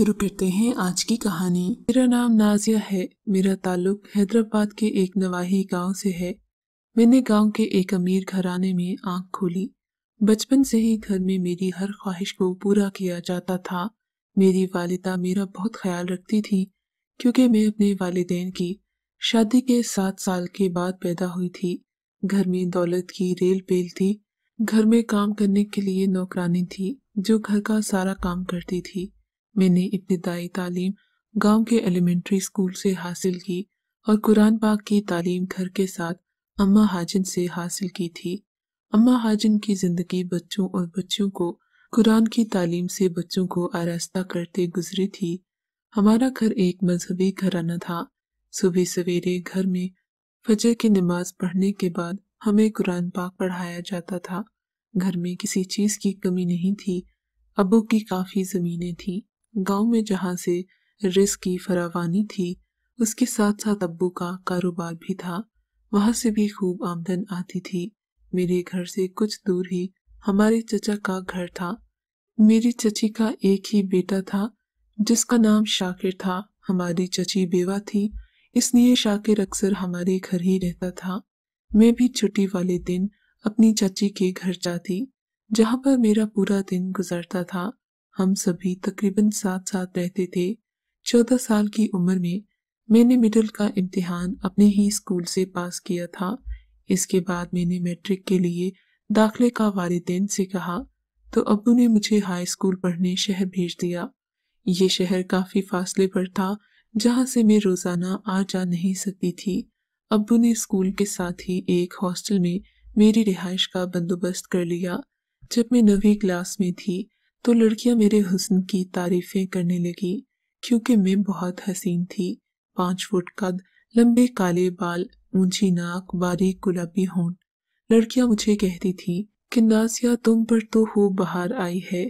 शुरू करते हैं आज की कहानी मेरा नाम नाजिया है मेरा ताल्लुक हैदराबाद के एक नवाही गांव से है मैंने गांव के एक अमीर घराने में आंख खोली बचपन से ही घर में मेरी हर ख्वाहिश को पूरा किया जाता था मेरी वालिदा मेरा बहुत ख्याल रखती थी क्योंकि मैं अपने वालदेन की शादी के सात साल के बाद पैदा हुई थी घर में दौलत की रेल पेल थी घर में काम करने के लिए नौकरानी थी जो घर का सारा काम करती थी मैंने इब्तदाई तालीम गांव के एलिमेंट्री स्कूल से हासिल की और कुरान पाक की तालीम घर के साथ अम्मा हाजन से हासिल की थी अम्मा हाजन की ज़िंदगी बच्चों और बच्चों को कुरान की तालीम से बच्चों को आरास्ता करते गुजरी थी हमारा घर एक मजहबी घराना था सुबह सवेरे घर में फजर की नमाज पढ़ने के बाद हमें कुरान पाक पढ़ाया जाता था घर में किसी चीज़ की कमी नहीं थी अबू की काफ़ी ज़मीनें थीं गांव में जहां से रिस की फरावानी थी उसके साथ साथ अब्बू का कारोबार भी था वहां से भी खूब आमदन आती थी मेरे घर से कुछ दूर ही हमारे चचा का घर था मेरी चची का एक ही बेटा था जिसका नाम शाकिर था हमारी चची बेवा थी इसलिए शाकिर अक्सर हमारे घर ही रहता था मैं भी छुट्टी वाले दिन अपनी चची के घर जाती जहाँ पर मेरा पूरा दिन गुजरता था हम सभी तकरीबन साथ साथ रहते थे चौदह साल की उम्र में मैंने मिडिल का इम्तिहान अपने ही स्कूल से पास किया था इसके बाद मैंने मैट्रिक के लिए दाखिले का वालदेन से कहा तो अबू ने मुझे हाई स्कूल पढ़ने शहर भेज दिया ये शहर काफ़ी फासले पर था जहाँ से मैं रोज़ाना आ जा नहीं सकती थी अबू ने स्कूल के साथ ही एक हॉस्टल में मेरी रिहाइश का बंदोबस्त कर लिया जब मैं नवी क्लास में थी तो लड़कियां मेरे हुस्न की तारीफें करने लगी क्योंकि मैं बहुत हसीन थी पाँच फुट कद लंबे काले बाल ऊंची नाक बारीक गुलाबी होंठ लड़कियां मुझे कहती थी कि नासिया तुम पर तो हो बाहर आई है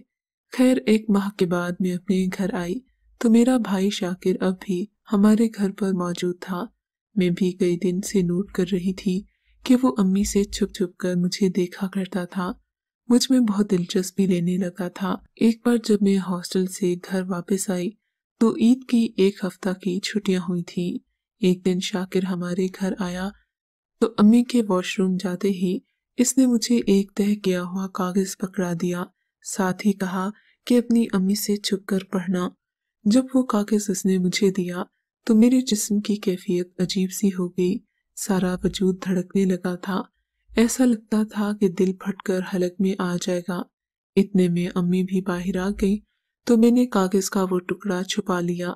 खैर एक माह के बाद मैं अपने घर आई तो मेरा भाई शाकिर अब भी हमारे घर पर मौजूद था मैं भी कई दिन से नोट कर रही थी कि वो अम्मी से छुप छुप कर मुझे देखा करता था मुझ में बहुत दिलचस्पी लेने लगा था एक बार जब मैं हॉस्टल से घर वापस आई तो ईद की एक हफ्ता की छुट्टियां हुई थी एक दिन शाकिर हमारे घर आया तो अम्मी के वॉशरूम जाते ही इसने मुझे एक तय किया हुआ कागज़ पकड़ा दिया साथ ही कहा कि अपनी अम्मी से छुप कर पढ़ना जब वो कागज़ उसने मुझे दिया तो मेरे जिस्म की कैफियत अजीब सी हो गई सारा वजूद धड़कने लगा था ऐसा लगता था कि दिल फटकर हलक में आ जाएगा इतने में अम्मी भी बाहर आ गई तो मैंने कागज का वो टुकड़ा छुपा लिया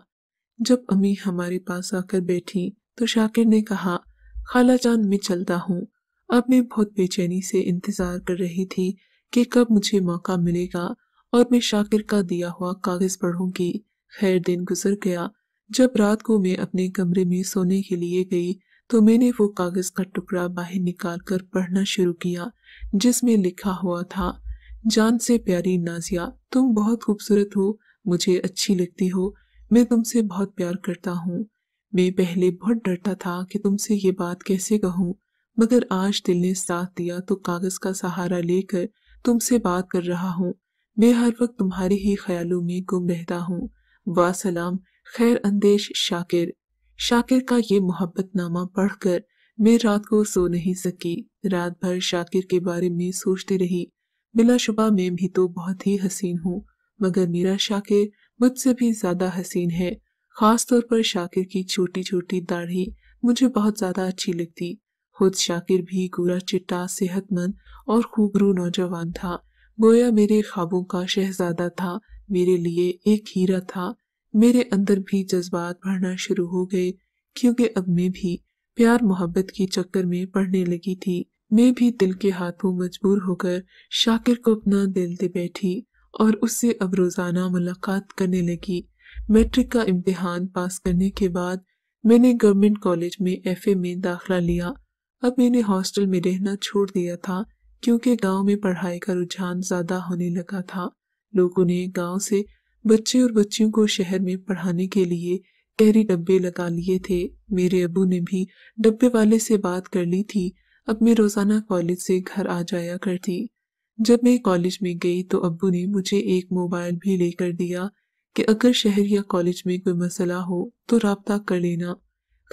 जब अम्मी हमारे पास आकर बैठी तो शाकिर ने कहा खाला जान मैं चलता हूँ अब मैं बहुत बेचैनी से इंतज़ार कर रही थी कि कब मुझे मौका मिलेगा और मैं शाकिर का दिया हुआ कागज़ पढ़ूंगी खैर दिन गुजर गया जब रात को मैं अपने कमरे में सोने के लिए गई तो मैंने वो कागज़ का टुकड़ा बाहर निकाल कर पढ़ना शुरू किया जिसमें लिखा हुआ था जान से प्यारी नाजिया तुम बहुत खूबसूरत हो मुझे अच्छी लगती हो मैं तुमसे बहुत प्यार करता हूँ मैं पहले बहुत डरता था कि तुमसे ये बात कैसे कहूँ मगर आज दिल ने साथ दिया तो कागज़ का सहारा लेकर तुमसे बात कर रहा हूँ मैं हर वक्त तुम्हारे ही ख्यालों में गुम रहता हूँ सलाम खैर अंदेश शाकिर शाकिर का ये मोहब्बतनामा पढ़कर मैं रात को सो नहीं सकी रात भर शाकिर के बारे में सोचती रही बिलाशुबा मैं भी तो बहुत ही हसीन हूँ मगर मेरा शाकिर मुझसे भी ज़्यादा हसीन है ख़ास तौर पर शाकिर की छोटी छोटी दाढ़ी मुझे बहुत ज़्यादा अच्छी लगती खुद शाकिर भी गोरा चिट्टा सेहतमंद और खूबरू नौजवान था गोया मेरे ख्वाबों का शहजादा था मेरे लिए एक हीरा था मेरे अंदर भी जज्बात बढ़ना शुरू हो गए क्योंकि अब मैं भी प्यार मोहब्बत की चक्कर में पढ़ने लगी थी मैं भी दिल के हाथों मजबूर होकर शाकिर को अपना दिल दे बैठी और उससे अब रोज़ाना मुलाकात करने लगी मैट्रिक का इम्तिहान पास करने के बाद मैंने गवर्नमेंट कॉलेज में एफए में दाखिला लिया अब मैंने हॉस्टल में रहना छोड़ दिया था क्योंकि गांव में पढ़ाई का रुझान ज़्यादा होने लगा था लोगों ने गांव से बच्चे और बच्चियों को शहर में पढ़ाने के लिए गहरी डब्बे लगा लिए थे मेरे अबू ने भी डब्बे वाले से बात कर ली थी अब मैं रोज़ाना कॉलेज से घर आ जाया करती जब मैं कॉलेज में गई तो अबू ने मुझे एक मोबाइल भी लेकर दिया कि अगर शहर या कॉलेज में कोई मसला हो तो रबता कर लेना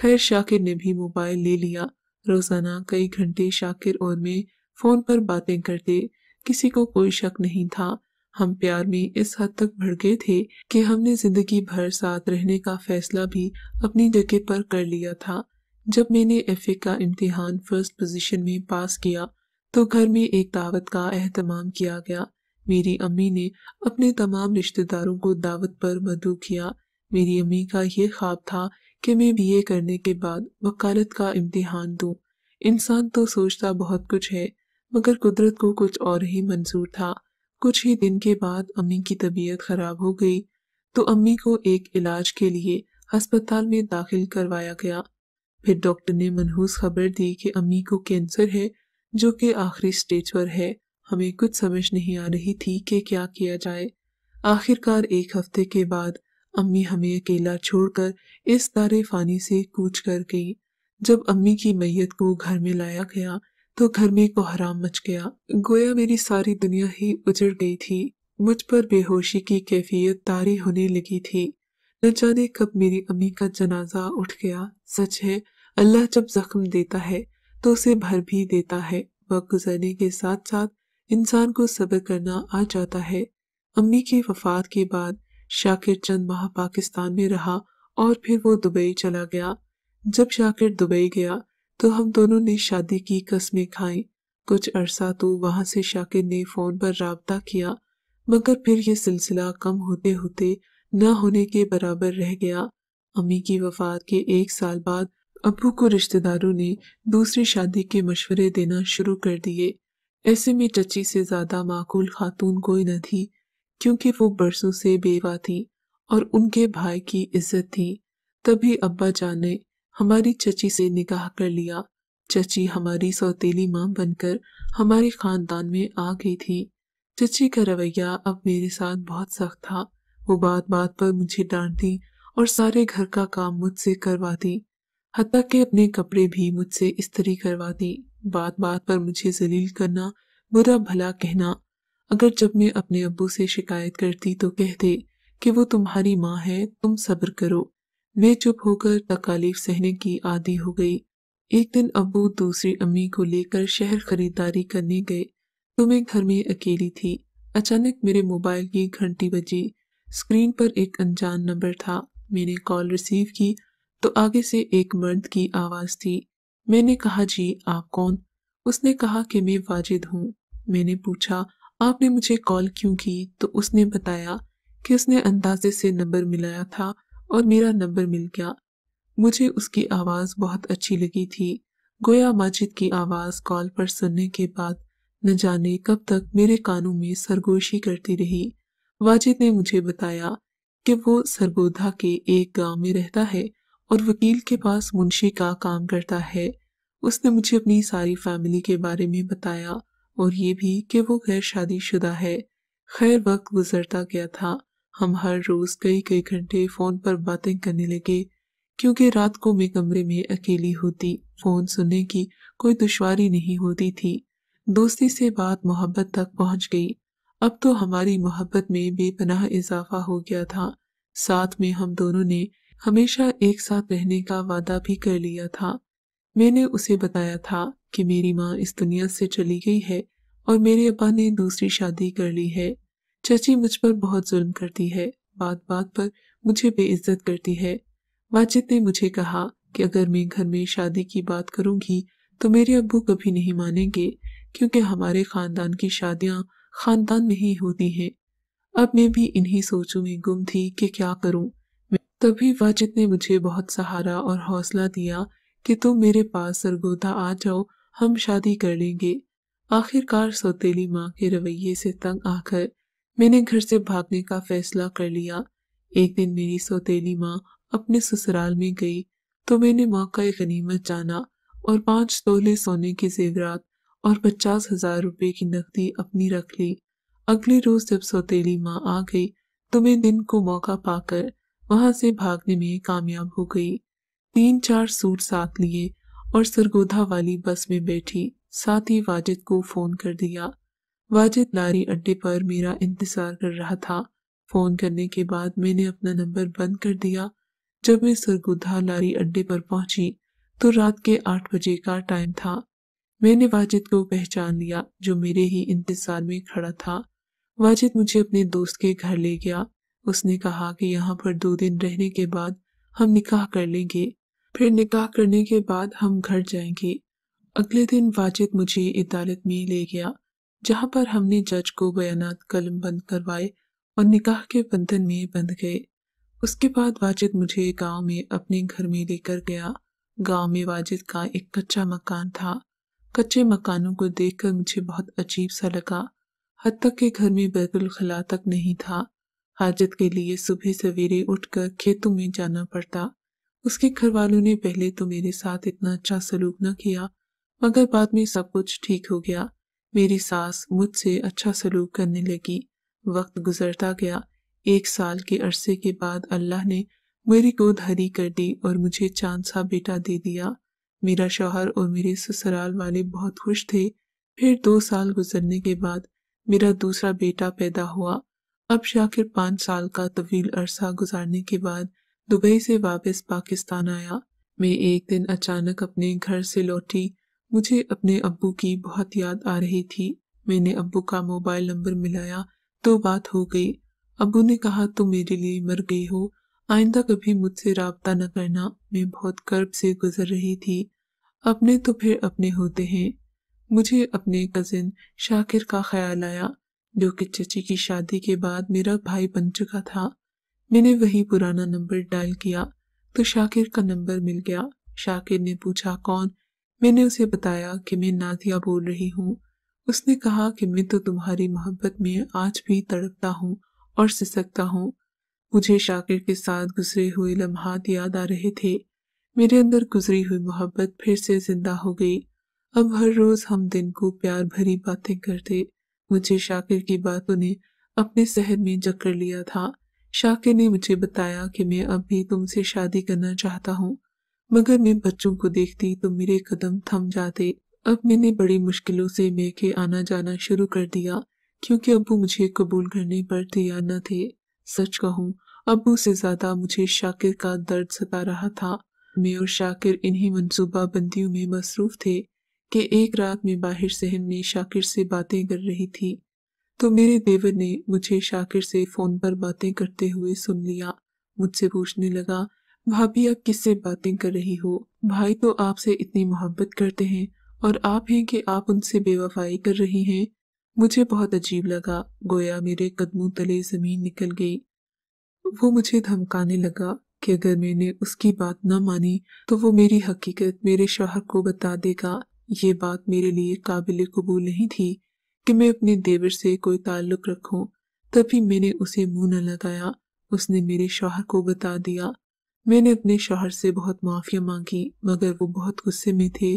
खैर शाकिर ने भी मोबाइल ले लिया रोज़ाना कई घंटे शाकिर और मैं फ़ोन पर बातें करते किसी को कोई शक नहीं था हम प्यार में इस हद तक भर गए थे कि हमने जिंदगी भर साथ रहने का फैसला भी अपनी जगह पर कर लिया था जब मैंने एफ का इम्तिहान फर्स्ट पोजीशन में पास किया तो घर में एक दावत का अहतमाम किया गया मेरी अम्मी ने अपने तमाम रिश्तेदारों को दावत पर मदू किया मेरी अम्मी का ये ख्वाब था कि मैं बीए करने के बाद वकालत का इम्तिहान दूँ इंसान तो सोचता बहुत कुछ है मगर कुदरत को कुछ और ही मंजूर था कुछ ही दिन के बाद अम्मी की तबीयत खराब हो गई तो अम्मी को एक इलाज के लिए अस्पताल में दाखिल करवाया गया फिर डॉक्टर ने मनहूस खबर दी कि अम्मी को कैंसर है जो कि आखिरी स्टेज पर है हमें कुछ समझ नहीं आ रही थी कि क्या किया जाए आखिरकार एक हफ्ते के बाद अम्मी हमें अकेला छोड़कर इस तारे फानी से कूच कर गई जब अम्मी की मैयत को घर में लाया गया तो घर में कोहराम मच गया गोया मेरी सारी दुनिया ही उजड़ गई थी मुझ पर बेहोशी की कैफियत तारी होने लगी थी न जाने कब मेरी अम्मी का जनाजा उठ गया सच है अल्लाह जब जख्म देता है तो उसे भर भी देता है वक्त गुजरने के साथ साथ इंसान को सब्र करना आ जाता है अम्मी की वफात के बाद शाकिर चंद माह पाकिस्तान में रहा और फिर वो दुबई चला गया जब शाकिर दुबई गया तो हम दोनों ने शादी की कस्में खाई कुछ अरसा तो वहां से शाकिर ने फोन पर रबता किया मगर फिर यह सिलसिला कम होते होते न होने के बराबर रह गया अम्मी की वफात के एक साल बाद अबू को रिश्तेदारों ने दूसरी शादी के मशवरे देना शुरू कर दिए ऐसे में चची से ज़्यादा माकूल खातून कोई न थी क्योंकि वो बरसों से बेवा थी और उनके भाई की इज्जत थी तभी अब्बा जान ने हमारी चची से निकाह कर लिया चची हमारी सौतेली माँ बनकर हमारे खानदान में आ गई थी चची का रवैया अब मेरे साथ बहुत सख्त था वो बात बात पर मुझे डांटती और सारे घर का काम मुझसे करवाती हती के अपने कपड़े भी मुझसे इस्त्री करवाती बात बात पर मुझे जलील करना बुरा भला कहना अगर जब मैं अपने अबू से शिकायत करती तो कहते कि वो तुम्हारी माँ है तुम सब्र करो मैं चुप होकर तकालीफ सहने की आदि हो गई एक दिन अबू दूसरी अम्मी को लेकर शहर खरीदारी करने गए तो मैं घर में अकेली थी अचानक मेरे मोबाइल की घंटी बजी स्क्रीन पर एक अनजान नंबर था मैंने कॉल रिसीव की तो आगे से एक मर्द की आवाज़ थी मैंने कहा जी आप कौन उसने कहा कि मैं वाजिद हूँ मैंने पूछा आपने मुझे कॉल क्यों की तो उसने बताया कि उसने अंदाजे से नंबर मिलाया था और मेरा नंबर मिल गया मुझे उसकी आवाज़ बहुत अच्छी लगी थी गोया माजिद की आवाज़ कॉल पर सुनने के बाद न जाने कब तक मेरे कानों में सरगोशी करती रही वाजिद ने मुझे बताया कि वो सरगोधा के एक गांव में रहता है और वकील के पास मुंशी का काम करता है उसने मुझे अपनी सारी फैमिली के बारे में बताया और ये भी कि वो गैर शादीशुदा है खैर वक्त गुजरता गया था हम हर रोज कई कई घंटे फोन पर बातें करने लगे क्योंकि रात को मैं कमरे में अकेली होती फोन सुनने की कोई दुश्वारी नहीं होती थी दोस्ती से बात मोहब्बत तक पहुंच गई अब तो हमारी मोहब्बत में बेपनाह इजाफा हो गया था साथ में हम दोनों ने हमेशा एक साथ रहने का वादा भी कर लिया था मैंने उसे बताया था कि मेरी माँ इस दुनिया से चली गई है और मेरे अब्बा ने दूसरी शादी कर ली है चची मुझ पर बहुत जुल्म करती है बात बात पर मुझे बेइज्जत करती है वाजिद ने मुझे कहा कि अगर मैं घर में शादी की बात करूंगी तो मेरे अबू कभी नहीं मानेंगे क्योंकि हमारे ख़ानदान की शादियाँ ख़ानदान में ही होती हैं अब मैं भी इन्हीं सोचों में गुम थी कि क्या करूं तभी वाजिद ने मुझे बहुत सहारा और हौसला दिया कि तुम मेरे पास सरगोदा आ जाओ हम शादी कर लेंगे आखिरकार सौतेली माँ के रवैये से तंग आकर मैंने घर से भागने का फैसला कर लिया एक दिन मेरी सौतेली माँ अपने ससुराल में गई तो मैंने माँ का एक गनीमत जाना और पांच तोले सोने के जेवरात और पचास हजार रुपये की नकदी अपनी रख ली अगले रोज जब सौतेली माँ आ गई तो मैं दिन को मौका पाकर वहां से भागने में कामयाब हो गई तीन चार सूट साथ लिए और सरगोधा वाली बस में बैठी साथ ही वाजिद को फोन कर दिया वाजिद नारी अड्डे पर मेरा इंतज़ार कर रहा था फ़ोन करने के बाद मैंने अपना नंबर बंद कर दिया जब मैं सरगुद्धा लारी अड्डे पर पहुंची तो रात के आठ बजे का टाइम था मैंने वाजिद को पहचान लिया जो मेरे ही इंतज़ार में खड़ा था वाजिद मुझे अपने दोस्त के घर ले गया उसने कहा कि यहाँ पर दो दिन रहने के बाद हम निकाह कर लेंगे फिर निकाह करने के बाद हम घर जाएंगे अगले दिन वाजिद मुझे अदालत में ले गया जहां पर हमने जज को बयानात कलम बंद करवाए और निकाह के बंधन में बंध गए उसके बाद वाजिद मुझे गांव में अपने घर में लेकर गया गांव में वाजिद का एक कच्चा मकान था कच्चे मकानों को देखकर मुझे बहुत अजीब सा लगा हद तक के घर में बैतुल खला तक नहीं था हाजत के लिए सुबह सवेरे उठकर खेतों में जाना पड़ता उसके घर वालों ने पहले तो मेरे साथ इतना अच्छा सलूक न किया मगर बाद में सब कुछ ठीक हो गया मेरी सास मुझसे अच्छा सलूक करने लगी वक्त गुजरता गया एक साल के अरसे के बाद अल्लाह ने मेरी गोद हरी कर दी और मुझे चांद सा बेटा दे दिया मेरा शौहर और मेरे ससुराल वाले बहुत खुश थे फिर दो साल गुजरने के बाद मेरा दूसरा बेटा पैदा हुआ अब शाकिर पाँच साल का तवील अरसा गुजारने के बाद दुबई से वापस पाकिस्तान आया मैं एक दिन अचानक अपने घर से लौटी मुझे अपने अब्बू की बहुत याद आ रही थी मैंने अब्बू का मोबाइल नंबर मिलाया तो बात हो गई अब्बू ने कहा तुम मेरे लिए मर गई हो आइंदा कभी मुझसे रबता न करना मैं बहुत गर्व से गुजर रही थी अपने तो फिर अपने होते हैं मुझे अपने कज़िन शाकिर का ख्याल आया जो कि चची की शादी के बाद मेरा भाई बन चुका था मैंने वही पुराना नंबर डायल किया तो शाकिर का नंबर मिल गया शाकिर ने पूछा कौन मैंने उसे बताया कि मैं नादिया बोल रही हूँ उसने कहा कि मैं तो तुम्हारी मोहब्बत में आज भी तड़पता हूँ और सिसकता हूँ मुझे शाकिर के साथ गुजरे हुए लम्हात याद आ रहे थे मेरे अंदर गुजरी हुई मोहब्बत फिर से जिंदा हो गई अब हर रोज़ हम दिन को प्यार भरी बातें करते मुझे शाकिर की बातों ने अपने शहर में जकड़ लिया था शाकिर ने मुझे बताया कि मैं अब भी तुमसे शादी करना चाहता हूँ मगर मैं बच्चों को देखती तो मेरे कदम थम जाते अब मैंने बड़ी मुश्किलों से मेके आना जाना शुरू कर दिया क्योंकि अबू मुझे कबूल करने पर तैयार न थे सच कहूँ अबू से ज़्यादा मुझे शाकिर का दर्द सता रहा था मैं और शाकिर इन्हीं मनसूबा बंदियों में मसरूफ़ थे कि एक रात में बाहिर सहन में शाकिर से बातें कर रही थी तो मेरे देवर ने मुझे शाकिर से फ़ोन पर बातें करते हुए सुन लिया मुझसे पूछने लगा भाभी आप किससे बातें कर रही हो भाई तो आपसे इतनी मोहब्बत करते हैं और आप हैं कि आप उनसे बेवफाई कर रही हैं मुझे बहुत अजीब लगा गोया मेरे कदमों तले ज़मीन निकल गई वो मुझे धमकाने लगा कि अगर मैंने उसकी बात ना मानी तो वो मेरी हकीकत मेरे शोहर को बता देगा ये बात मेरे लिए काबिल कबूल नहीं थी कि मैं अपने देवर से कोई ताल्लुक़ रखूं तभी मैंने उसे मुंह न लगाया उसने मेरे शोहर को बता दिया मैंने अपने शोहर से बहुत माफ़िया मांगी मगर वो बहुत गुस्से में थे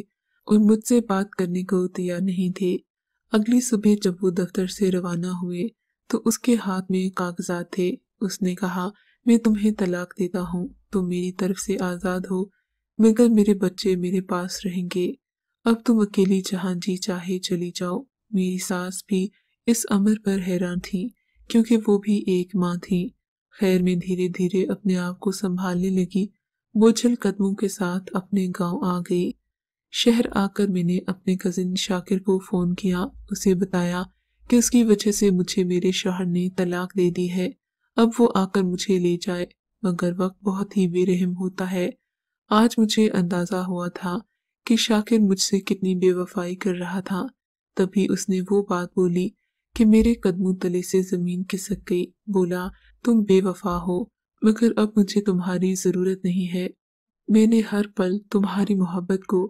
और मुझसे बात करने को तैयार नहीं थे अगली सुबह जब वो दफ्तर से रवाना हुए तो उसके हाथ में कागजात थे उसने कहा मैं तुम्हें तलाक देता हूँ तुम मेरी तरफ से आज़ाद हो मगर मेरे बच्चे मेरे पास रहेंगे अब तुम अकेली जहाँ जी चाहे चली जाओ मेरी सास भी इस अमर पर हैरान थी क्योंकि वो भी एक माँ थी खैर में धीरे धीरे अपने आप को संभालने लगी बोझल कदमों के साथ अपने गांव आ गई शहर आकर मैंने अपने कज़िन शाकिर को फ़ोन किया उसे बताया कि उसकी वजह से मुझे मेरे शहर ने तलाक दे दी है अब वो आकर मुझे ले जाए मगर वक्त बहुत ही बेरहम होता है आज मुझे अंदाज़ा हुआ था कि शाकिर मुझसे कितनी बेवफाई कर रहा था तभी उसने वो बात बोली कि मेरे कदमों तले से ज़मीन खिसक गई बोला तुम बेवफा हो मगर अब मुझे तुम्हारी ज़रूरत नहीं है मैंने हर पल तुम्हारी मोहब्बत को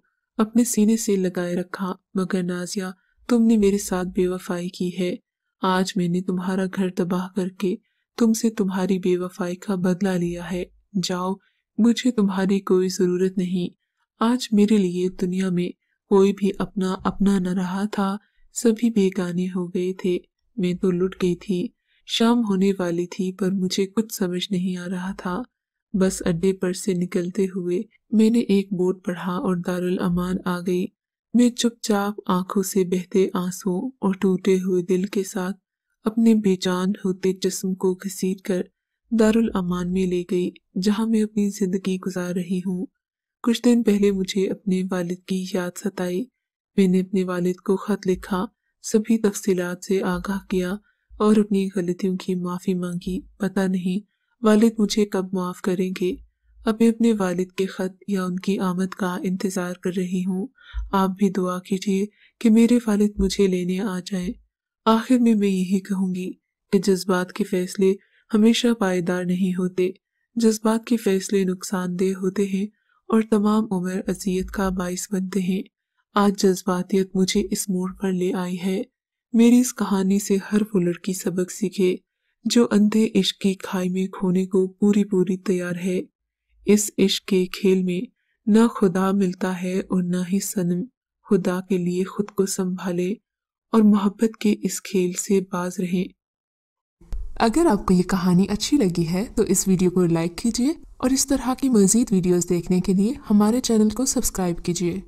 अपने सीने से लगाए रखा मगर नाजिया तुमने मेरे साथ बेवफाई की है आज मैंने तुम्हारा घर तबाह करके तुमसे तुम्हारी बेवफाई का बदला लिया है जाओ मुझे तुम्हारी कोई ज़रूरत नहीं आज मेरे लिए दुनिया में कोई भी अपना अपना न रहा था सभी बेगाने हो गए थे मैं तो लुट गई थी शाम होने वाली थी पर मुझे कुछ समझ नहीं आ रहा था बस अड्डे पर से निकलते हुए मैंने एक बोर्ड पढ़ा और दारुल अमान आ गई मैं चुपचाप आंखों से बहते आंसू और टूटे हुए दिल के साथ अपने बेजान होते जिस्म को घसीट कर दारुल अमान में ले गई जहां मैं अपनी ज़िंदगी गुजार रही हूँ कुछ दिन पहले मुझे अपने वालिद की याद सताई मैंने अपने वालिद को ख़त लिखा सभी तफसीलात से आगाह किया और अपनी गलतियों की माफ़ी मांगी पता नहीं वालिद मुझे कब माफ़ करेंगे अब मैं अपने वालिद के ख़त या उनकी आमद का इंतज़ार कर रही हूँ आप भी दुआ कीजिए कि मेरे वालिद मुझे लेने आ जाए आखिर में मैं यही कहूँगी कि जज्बात के फैसले हमेशा पायदार नहीं होते जज्बात के फैसले नुकसानदेह होते हैं और तमाम उम्र अजियत का बायस बनते हैं आज जज्बातियत मुझे इस मोड़ पर ले आई है मेरी इस कहानी से हर वो लड़की सबक सीखे जो अंधे इश्क की खाई में खोने को पूरी पूरी तैयार है इस इश्क के खेल में न खुदा मिलता है और न ही सनम खुदा के लिए खुद को संभाले और मोहब्बत के इस खेल से बाज रहें अगर आपको ये कहानी अच्छी लगी है तो इस वीडियो को लाइक कीजिए और इस तरह की मज़ीद वीडियोस देखने के लिए हमारे चैनल को सब्सक्राइब कीजिए